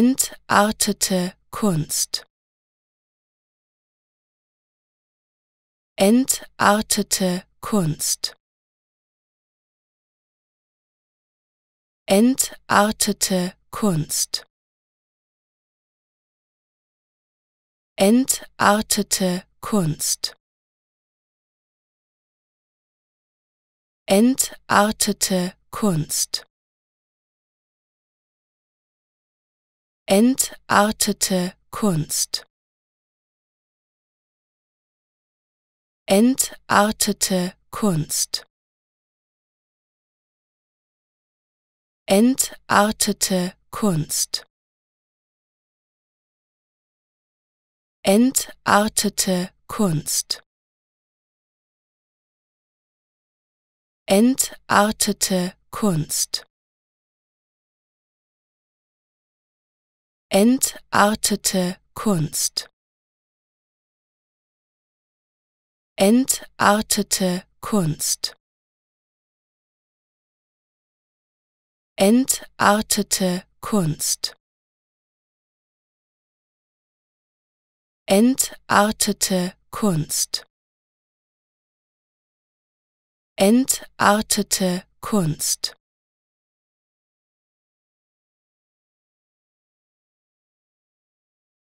Entartete Kunst. Entartete Kunst. Entartete Kunst. Entartete Kunst. Entartete Kunst. Entartete Kunst. Entartete Kunst. Entartete Kunst. Entartete Kunst. Entartete Kunst. Entartete Kunst. Entartete Kunst. Entartete Kunst. Entartete Kunst. Entartete Kunst.